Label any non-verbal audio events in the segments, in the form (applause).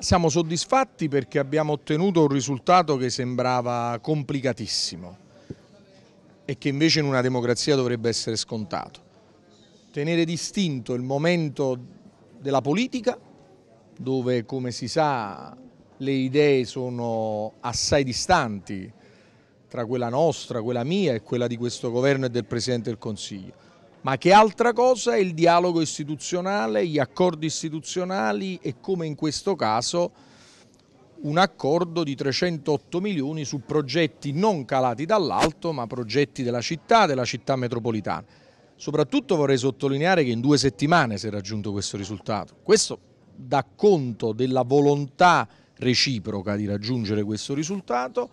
Siamo soddisfatti perché abbiamo ottenuto un risultato che sembrava complicatissimo e che invece in una democrazia dovrebbe essere scontato. Tenere distinto il momento della politica, dove come si sa le idee sono assai distanti tra quella nostra, quella mia e quella di questo governo e del Presidente del Consiglio, ma che altra cosa è il dialogo istituzionale, gli accordi istituzionali e come in questo caso un accordo di 308 milioni su progetti non calati dall'alto ma progetti della città, della città metropolitana. Soprattutto vorrei sottolineare che in due settimane si è raggiunto questo risultato. Questo dà conto della volontà reciproca di raggiungere questo risultato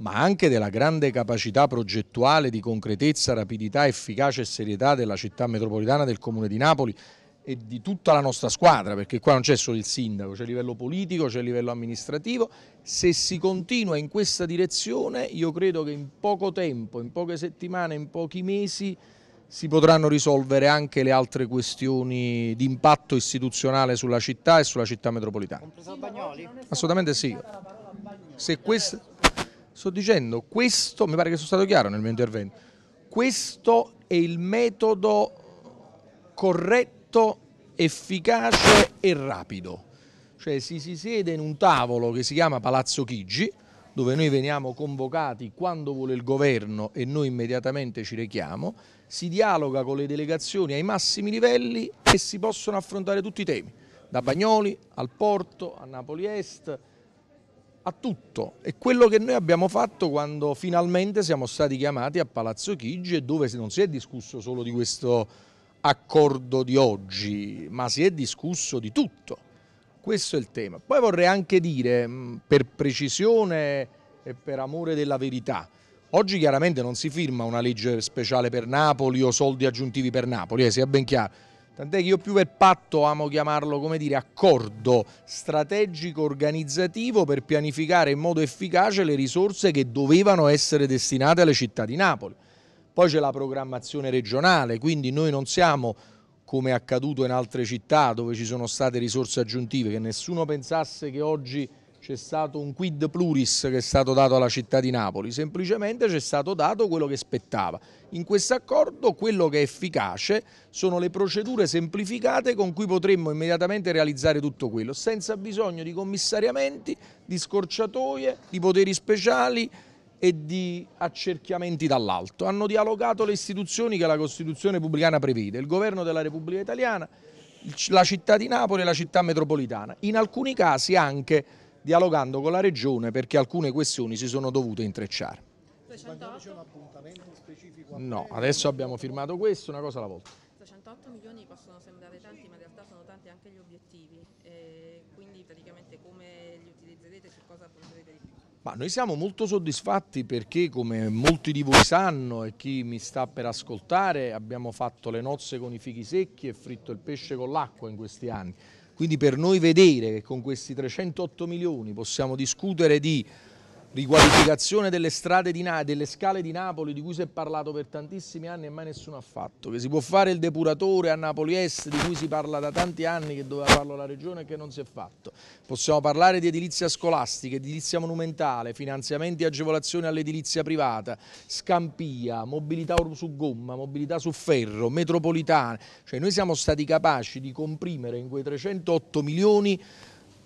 ma anche della grande capacità progettuale di concretezza, rapidità, efficacia e serietà della città metropolitana del Comune di Napoli e di tutta la nostra squadra, perché qua non c'è solo il sindaco, c'è il livello politico, c'è il livello amministrativo. Se si continua in questa direzione, io credo che in poco tempo, in poche settimane, in pochi mesi, si potranno risolvere anche le altre questioni di impatto istituzionale sulla città e sulla città metropolitana. Assolutamente sì. Se questo Sto dicendo, questo, mi pare che sono stato chiaro nel mio intervento, questo è il metodo corretto, efficace e rapido. Cioè si, si siede in un tavolo che si chiama Palazzo Chigi, dove noi veniamo convocati quando vuole il governo e noi immediatamente ci rechiamo, si dialoga con le delegazioni ai massimi livelli e si possono affrontare tutti i temi, da Bagnoli al Porto, a Napoli Est, a tutto. È quello che noi abbiamo fatto quando finalmente siamo stati chiamati a Palazzo Chigi e dove non si è discusso solo di questo accordo di oggi, ma si è discusso di tutto. Questo è il tema. Poi vorrei anche dire, mm, per precisione e per amore della verità, oggi chiaramente non si firma una legge speciale per Napoli o soldi aggiuntivi per Napoli, eh, sia ben chiaro Tant'è che io più per patto amo chiamarlo, come dire, accordo strategico organizzativo per pianificare in modo efficace le risorse che dovevano essere destinate alle città di Napoli. Poi c'è la programmazione regionale, quindi noi non siamo come è accaduto in altre città dove ci sono state risorse aggiuntive, che nessuno pensasse che oggi c'è stato un quid pluris che è stato dato alla città di Napoli, semplicemente c'è stato dato quello che spettava. In questo accordo quello che è efficace sono le procedure semplificate con cui potremmo immediatamente realizzare tutto quello, senza bisogno di commissariamenti, di scorciatoie, di poteri speciali e di accerchiamenti dall'alto. Hanno dialogato le istituzioni che la Costituzione repubblicana prevede, il governo della Repubblica Italiana, la città di Napoli e la città metropolitana, in alcuni casi anche dialogando con la Regione perché alcune questioni si sono dovute intrecciare. No, adesso abbiamo firmato questo, una cosa alla volta. 208 milioni possono sembrare tanti, ma in realtà sono tanti anche gli obiettivi. E quindi praticamente come li utilizzerete, su cosa punterete di più? Ma noi siamo molto soddisfatti perché come molti di voi sanno e chi mi sta per ascoltare abbiamo fatto le nozze con i fichi secchi e fritto il pesce con l'acqua in questi anni. Quindi per noi vedere che con questi 308 milioni possiamo discutere di riqualificazione delle strade di Na- delle scale di Napoli di cui si è parlato per tantissimi anni e mai nessuno ha fatto, che si può fare il depuratore a Napoli Est di cui si parla da tanti anni che doveva farlo la regione e che non si è fatto. Possiamo parlare di edilizia scolastica, edilizia monumentale, finanziamenti e agevolazioni all'edilizia privata, scampia, mobilità su gomma, mobilità su ferro, metropolitana, cioè noi siamo stati capaci di comprimere in quei 308 milioni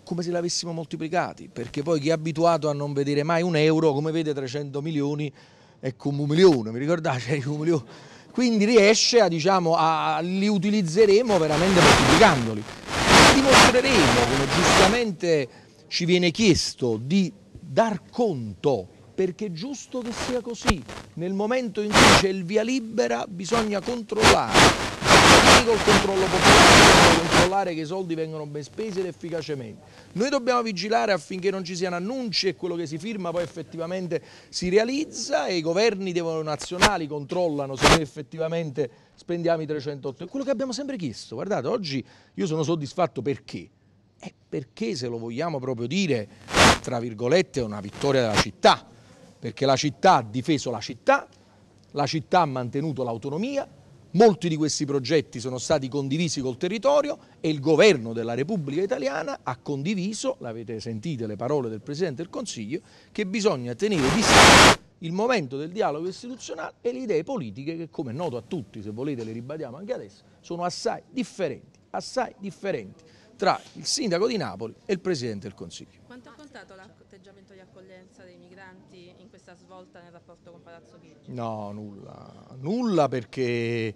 come se l'avessimo moltiplicati, perché poi chi è abituato a non vedere mai un euro, come vede 300 milioni, è come un milione, mi ricordate? (laughs) È un milione. Quindi riesce a, diciamo, a, li utilizzeremo veramente moltiplicandoli. E dimostreremo, come giustamente ci viene chiesto, di dar conto, perché è giusto che sia così. Nel momento in cui c'è il via libera bisogna controllare Qui col controllo popolare dobbiamo controllare che i soldi vengano ben spesi ed efficacemente. Noi dobbiamo vigilare affinché non ci siano annunci e quello che si firma poi effettivamente si realizza e i governi devono, nazionali controllano se noi effettivamente spendiamo i 308. È quello che abbiamo sempre chiesto. Guardate, oggi io sono soddisfatto perché? È eh, perché se lo vogliamo proprio dire, tra virgolette, è una vittoria della città, perché la città ha difeso la città, la città ha mantenuto l'autonomia, Molti di questi progetti sono stati condivisi col territorio e il governo della Repubblica Italiana ha condiviso, l'avete sentite le parole del Presidente del Consiglio, che bisogna tenere distante il momento del dialogo istituzionale e le idee politiche che come è noto a tutti, se volete le ribadiamo anche adesso, sono assai differenti, assai differenti tra il sindaco di Napoli e il Presidente del Consiglio. Quanto ha contato l'atteggiamento di accoglienza dei migranti? questa svolta nel rapporto con Palazzo Chigi? No, nulla, nulla perché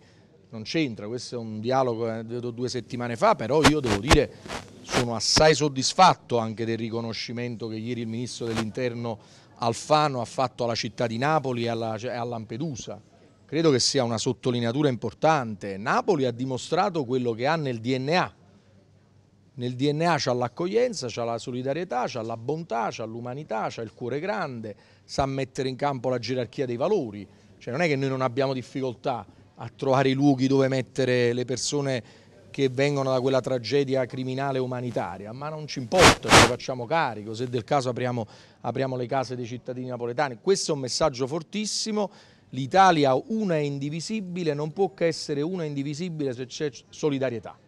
non c'entra, questo è un dialogo che eh, vedo due settimane fa, però io devo dire sono assai soddisfatto anche del riconoscimento che ieri il Ministro dell'Interno Alfano ha fatto alla città di Napoli e alla, cioè a Lampedusa. Credo che sia una sottolineatura importante. Napoli ha dimostrato quello che ha nel DNA, nel DNA c'è l'accoglienza, c'è la solidarietà, c'è la bontà, c'è l'umanità, c'è il cuore grande, sa mettere in campo la gerarchia dei valori. Cioè non è che noi non abbiamo difficoltà a trovare i luoghi dove mettere le persone che vengono da quella tragedia criminale umanitaria, ma non ci importa, ce ne facciamo carico, se del caso apriamo, apriamo le case dei cittadini napoletani. Questo è un messaggio fortissimo L'Italia una e indivisibile non può che essere una e indivisibile se c'è solidarietà.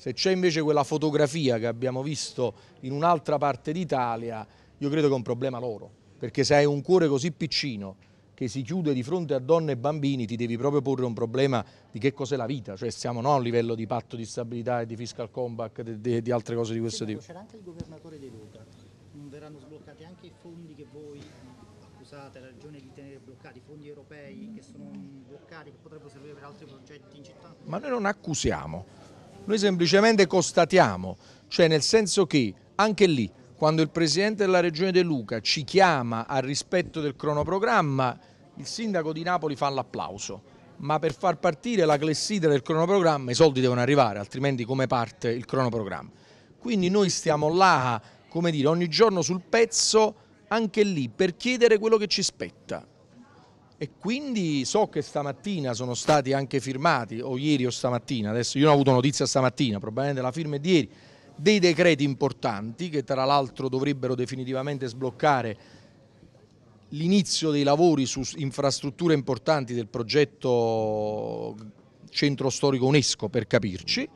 Se c'è invece quella fotografia che abbiamo visto in un'altra parte d'Italia, io credo che è un problema loro, perché se hai un cuore così piccino che si chiude di fronte a donne e bambini, ti devi proprio porre un problema di che cos'è la vita, cioè siamo no, a livello di patto di stabilità e di fiscal compact e di, altre cose di questo tipo. C'era anche il governatore De Luca, non verranno sbloccati anche i fondi che voi accusate la regione di tenere bloccati, i fondi europei che sono bloccati, che potrebbero servire per altri progetti in città? Ma noi non accusiamo, noi semplicemente constatiamo, cioè nel senso che anche lì quando il Presidente della Regione De Luca ci chiama al rispetto del cronoprogramma, il Sindaco di Napoli fa l'applauso, ma per far partire la clessidra del cronoprogramma i soldi devono arrivare, altrimenti come parte il cronoprogramma. Quindi noi stiamo là, come dire, ogni giorno sul pezzo, anche lì, per chiedere quello che ci spetta e quindi so che stamattina sono stati anche firmati, o ieri o stamattina, adesso io non ho avuto notizia stamattina, probabilmente la firma è di ieri, dei decreti importanti che tra l'altro dovrebbero definitivamente sbloccare l'inizio dei lavori su infrastrutture importanti del progetto Centro Storico UNESCO per capirci,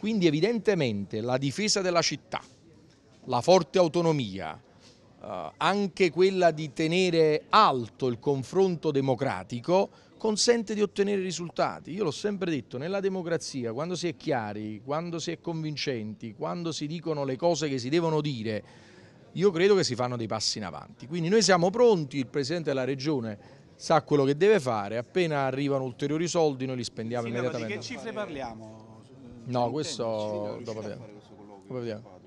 quindi evidentemente la difesa della città, la forte autonomia, eh, anche quella di tenere alto il confronto democratico consente di ottenere risultati. Io l'ho sempre detto, nella democrazia quando si è chiari, quando si è convincenti, quando si dicono le cose che si devono dire, io credo che si fanno dei passi in avanti. Quindi noi siamo pronti, il Presidente della Regione sa quello che deve fare, appena arrivano ulteriori soldi noi li spendiamo Sindaco, immediatamente. di che cifre parliamo? No, questo dopo vediamo.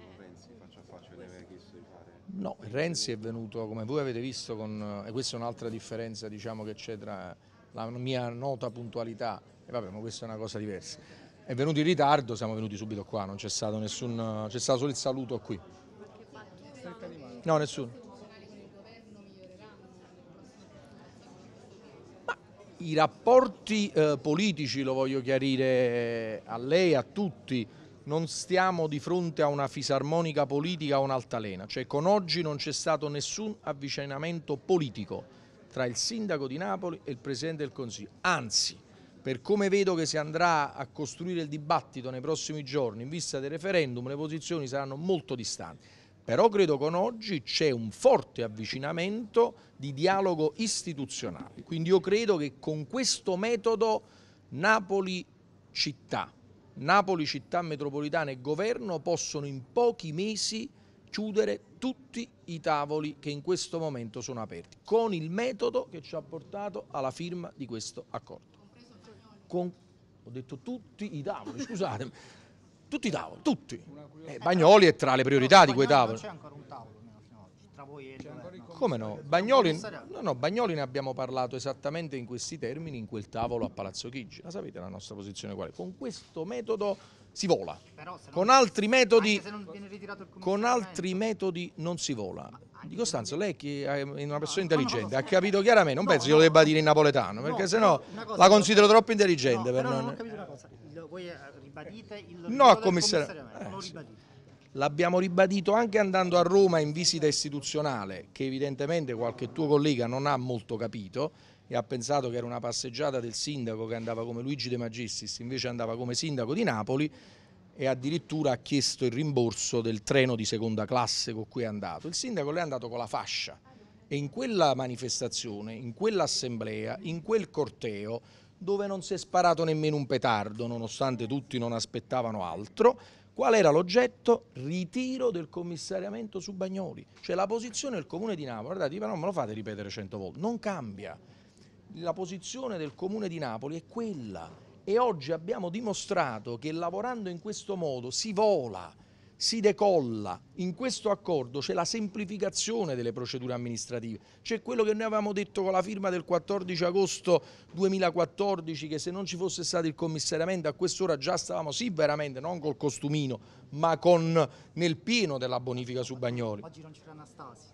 No, Renzi è venuto, come voi avete visto, con, e questa è un'altra differenza diciamo, che c'è tra la mia nota puntualità, e vabbè, ma questa è una cosa diversa. È venuto in ritardo, siamo venuti subito qua, non c'è stato nessun, c'è stato solo il saluto qui. No, nessuno. i rapporti eh, politici, lo voglio chiarire a lei, a tutti, non stiamo di fronte a una fisarmonica politica o un'altalena, cioè con oggi non c'è stato nessun avvicinamento politico tra il sindaco di Napoli e il Presidente del Consiglio, anzi per come vedo che si andrà a costruire il dibattito nei prossimi giorni in vista del referendum le posizioni saranno molto distanti. Però credo con oggi c'è un forte avvicinamento di dialogo istituzionale. Quindi io credo che con questo metodo Napoli città, Napoli, città metropolitana e governo possono in pochi mesi chiudere tutti i tavoli che in questo momento sono aperti, con il metodo che ci ha portato alla firma di questo accordo. Con, ho detto tutti i tavoli, scusatemi, tutti i tavoli, tutti. Eh, Bagnoli è tra le priorità di quei tavoli. Non c'è ancora un tavolo, tra voi e il cioè, come no? Bagnoli, no, no, Bagnoli ne abbiamo parlato esattamente in questi termini, in quel tavolo a Palazzo Chigi. La sapete la nostra posizione quale? Con questo metodo si vola, Però, con, altri metodi, con altri metodi non si vola. Di Costanzo, lei è una persona intelligente, ha capito chiaramente, non penso che lo debba dire in napoletano, perché sennò la considero troppo intelligente. No, per non... Voi eh, ribadite il no, commissario. Eh, lo ribadite. L'abbiamo ribadito anche andando a Roma in visita istituzionale, che evidentemente qualche tuo collega non ha molto capito e ha pensato che era una passeggiata del sindaco che andava come Luigi De Magistris, invece andava come sindaco di Napoli e addirittura ha chiesto il rimborso del treno di seconda classe con cui è andato. Il sindaco è andato con la fascia e in quella manifestazione, in quell'assemblea, in quel corteo, dove non si è sparato nemmeno un petardo, nonostante tutti non aspettavano altro, Qual era l'oggetto? Ritiro del commissariamento su Bagnoli. Cioè la posizione del Comune di Napoli, guardate, ma non me lo fate ripetere cento volte, non cambia. La posizione del Comune di Napoli è quella e oggi abbiamo dimostrato che lavorando in questo modo si vola si decolla. In questo accordo c'è la semplificazione delle procedure amministrative, c'è quello che noi avevamo detto con la firma del 14 agosto 2014 che se non ci fosse stato il commissariamento a quest'ora già stavamo sì veramente, non col costumino, ma con, nel pieno della bonifica su Bagnoli. Oggi non c'era Anastasi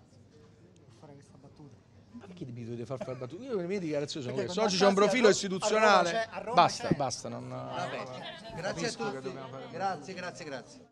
perché mi dovete far fare battute? Io le mie dichiarazioni sono queste. Oggi c'è un profilo istituzionale. Basta, basta. Non... Grazie a tutti. Grazie, grazie, grazie.